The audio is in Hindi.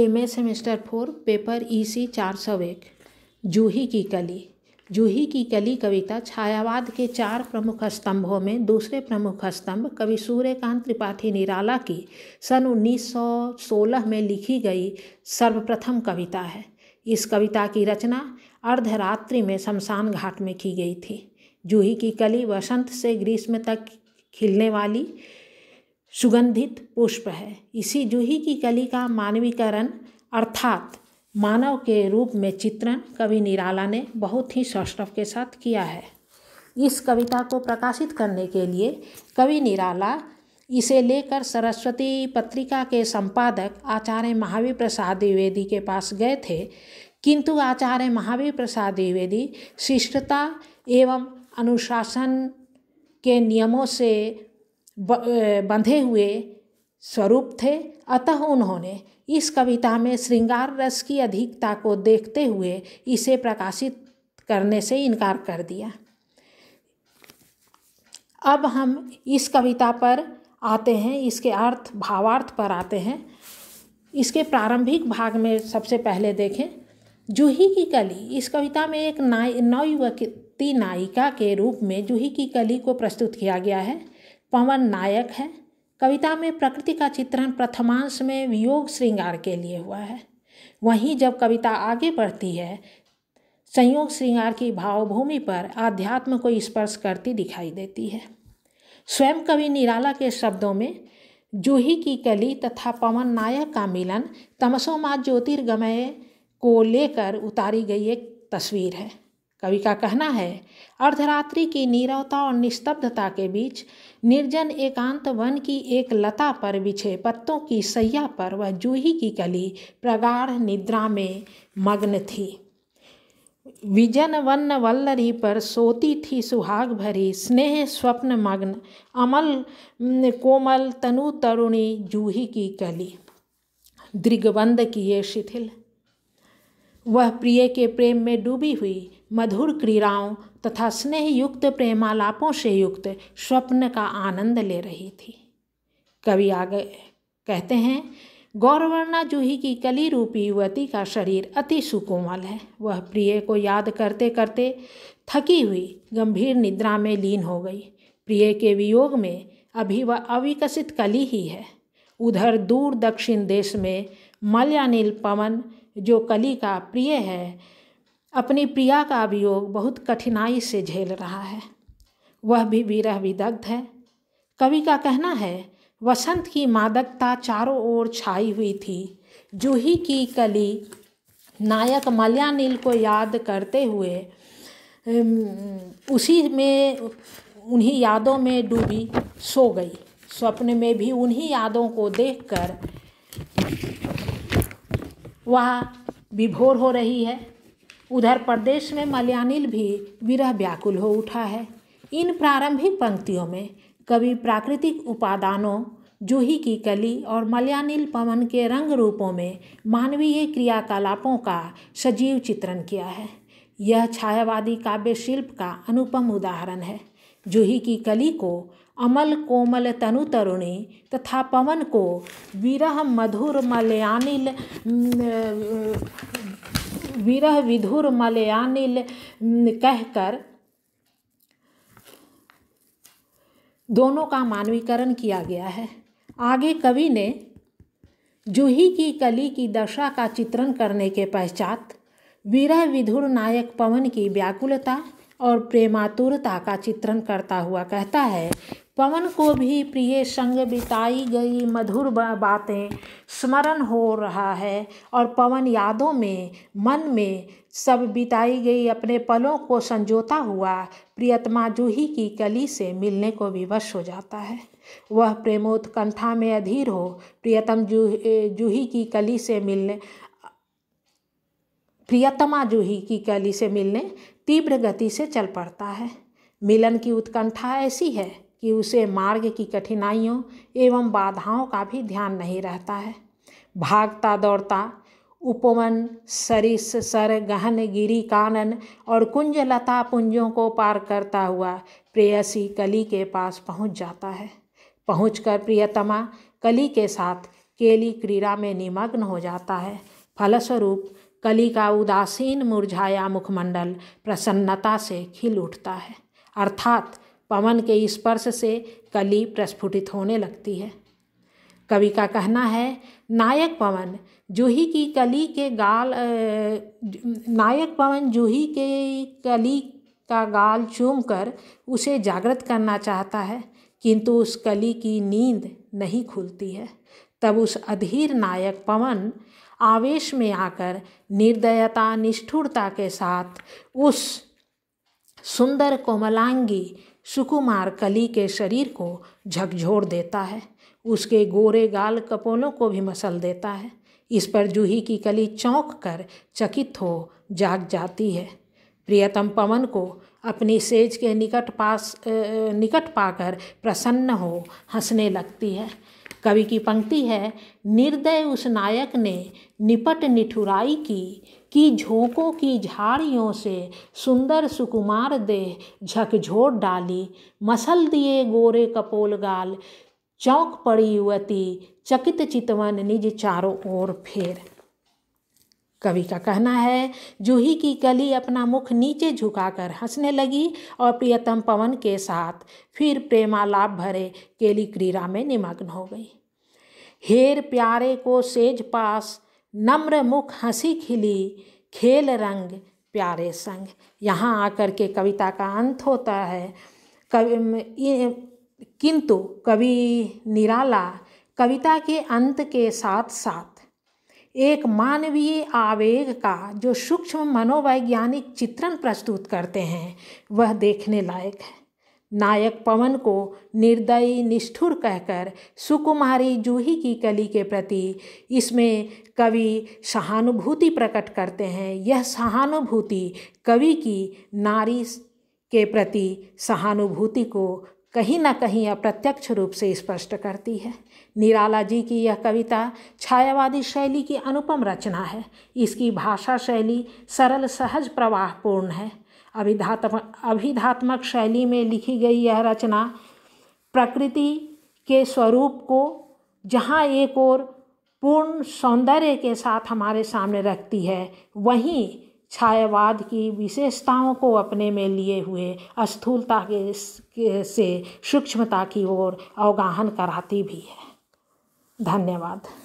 M A semester four paper E e C चार सौ एक जूही की कली जूही की कली कविता छायावाद के चार प्रमुख स्तंभों में दूसरे प्रमुख स्तंभ कवि सूर्यकांत त्रिपाठी निराला की सन 1916 में लिखी गई सर्वप्रथम कविता है इस कविता की रचना अर्धरात्रि में शमशान घाट में की गई थी जूही की कली वसंत से ग्रीष्म तक खिलने वाली सुगंधित पुष्प है इसी जूही की कली का मानवीकरण अर्थात मानव के रूप में चित्रण कवि निराला ने बहुत ही सौष्ठव के साथ किया है इस कविता को प्रकाशित करने के लिए कवि निराला इसे लेकर सरस्वती पत्रिका के संपादक आचार्य महावीर प्रसाद द्विवेदी के पास गए थे किंतु आचार्य महावीर प्रसाद द्विवेदी शिष्टता एवं अनुशासन के नियमों से बंधे हुए स्वरूप थे अतः उन्होंने इस कविता में श्रृंगार रस की अधिकता को देखते हुए इसे प्रकाशित करने से इनकार कर दिया अब हम इस कविता पर आते हैं इसके अर्थ भावार्थ पर आते हैं इसके प्रारंभिक भाग में सबसे पहले देखें जूही की कली इस कविता में एक नाय नवयुवती नायिका के रूप में जूही की कली को प्रस्तुत किया गया है पवन नायक है कविता में प्रकृति का चित्रण प्रथमांश में वियोग श्रृंगार के लिए हुआ है वहीं जब कविता आगे बढ़ती है संयोग श्रृंगार की भावभूमि पर आध्यात्म को स्पर्श करती दिखाई देती है स्वयं कवि निराला के शब्दों में जूही की कली तथा पवन नायक का मिलन तमसोमा ज्योतिर्गमय को लेकर उतारी गई एक तस्वीर है कवि का कहना है अर्धरात्रि की नीरवता और निस्तब्धता के बीच निर्जन एकांत वन की एक लता पर बिछे पत्तों की सैया पर वह जूही की कली प्रगाढ़ निद्रा में मग्न थी विजन वन वल्लरी पर सोती थी सुहाग भरी स्नेह स्वप्न मग्न अमल कोमल तनु तरुणी जूही की कली दृगबंद किए शिथिल वह प्रिय के प्रेम में डूबी हुई मधुर क्रीड़ाओं तथा स्नेह युक्त प्रेमालापों से युक्त स्वप्न का आनंद ले रही थी कवि आगे कहते हैं गौरवर्णा जूही की कली रूपी युवती का शरीर अति सुकोमल है वह प्रिय को याद करते करते थकी हुई गंभीर निद्रा में लीन हो गई प्रिय के वियोग में अभी वह अविकसित कली ही है उधर दूर दक्षिण देश में मलयानिल पवन जो कली का प्रिय है अपनी प्रिया का वियोग बहुत कठिनाई से झेल रहा है वह भी विरह विदग्ध है कवि का कहना है वसंत की मादकता चारों ओर छाई हुई थी जूही की कली नायक मल्यानील को याद करते हुए उसी में उन्हीं यादों में डूबी सो गई स्वप्न में भी उन्हीं यादों को देखकर वह विभोर हो रही है उधर प्रदेश में मलयानिल भी विरह व्याकुल हो उठा है इन प्रारंभिक पंक्तियों में कवि प्राकृतिक उपादानों जूही की कली और मलयानिल पवन के रंग रूपों में मानवीय क्रियाकलापों का सजीव चित्रण किया है यह छायावादी काव्य शिल्प का अनुपम उदाहरण है जूही की कली को अमल कोमल तनु तरुणी तथा पवन को विरह मधुर मलयानिल विरह विधुर मलयानिल कहकर दोनों का मानवीकरण किया गया है आगे कवि ने जूही की कली की दशा का चित्रण करने के पश्चात वीरह विधुर नायक पवन की व्याकुलता और प्रेमातुरता का चित्रण करता हुआ कहता है पवन को भी प्रिय संग बिताई गई मधुर बातें स्मरण हो रहा है और पवन यादों में मन में सब बिताई गई अपने पलों को संजोता हुआ प्रियतमा जूही की कली से मिलने को विवश हो जाता है वह प्रेमोत्कंठा में अधीर हो प्रियतम जूही जूही की कली से मिलने प्रियतमा जूही की कली से मिलने तीव्र गति से चल पड़ता है मिलन की उत्कंठा ऐसी है कि उसे मार्ग की कठिनाइयों एवं बाधाओं का भी ध्यान नहीं रहता है भागता दौड़ता उपवन सरिस सर गहन गिरी कानन और कुंजलता पुंजों को पार करता हुआ प्रेयसी कली के पास पहुंच जाता है पहुंचकर प्रियतमा कली के साथ केली क्रीड़ा में निमग्न हो जाता है फलस्वरूप कली का उदासीन मुरझाया मुखमंडल प्रसन्नता से खिल उठता है अर्थात पवन के स्पर्श से कली प्रस्फुटित होने लगती है कवि का कहना है नायक पवन जूही की कली के गाल नायक पवन जूही के कली का गाल चूम कर उसे जागृत करना चाहता है किंतु उस कली की नींद नहीं खुलती है तब उस अधीर नायक पवन आवेश में आकर निर्दयता निष्ठुरता के साथ उस सुंदर कोमलांगी सुकुमार कली के शरीर को झकझोर देता है उसके गोरे गाल कपोलों को भी मसल देता है इस पर जूही की कली चौंक कर चकित हो जाग जाती है प्रियतम पवन को अपनी सेज के निकट पास निकट पाकर प्रसन्न हो हंसने लगती है कवि की पंक्ति है निर्दय उस नायक ने निपट निठुराई की कि झोंकों की झाड़ियों से सुंदर सुकुमार देह झकझोर डाली मसल दिए गोरे कपोल गाल चौंक पड़ी युवती चकित चितवन निज चारों ओर फेर कवि का कहना है जूही की कली अपना मुख नीचे झुकाकर हंसने लगी और प्रियतम पवन के साथ फिर प्रेमालाप भरे केली क्रीड़ा में निमग्न हो गई हेर प्यारे को सेज पास नम्र मुख हंसी खिली खेल रंग प्यारे संग यहाँ आकर के कविता का अंत होता है कवि किंतु कवि निराला कविता के अंत के साथ साथ एक मानवीय आवेग का जो सूक्ष्म मनोवैज्ञानिक चित्रण प्रस्तुत करते हैं वह देखने लायक है नायक पवन को निर्दयी निष्ठुर कहकर सुकुमारी जूही की कली के प्रति इसमें कवि सहानुभूति प्रकट करते हैं यह सहानुभूति कवि की नारी के प्रति सहानुभूति को कहीं ना कहीं अप्रत्यक्ष रूप से स्पष्ट करती है निराला जी की यह कविता छायावादी शैली की अनुपम रचना है इसकी भाषा शैली सरल सहज प्रवाहपूर्ण है अभिधात्म अभिधात्मक शैली में लिखी गई यह रचना प्रकृति के स्वरूप को जहाँ एक और पूर्ण सौंदर्य के साथ हमारे सामने रखती है वहीं छायावाद की विशेषताओं को अपने में लिए हुए स्थूलता के से सूक्ष्मता की ओर अवगाहन कराती भी है धन्यवाद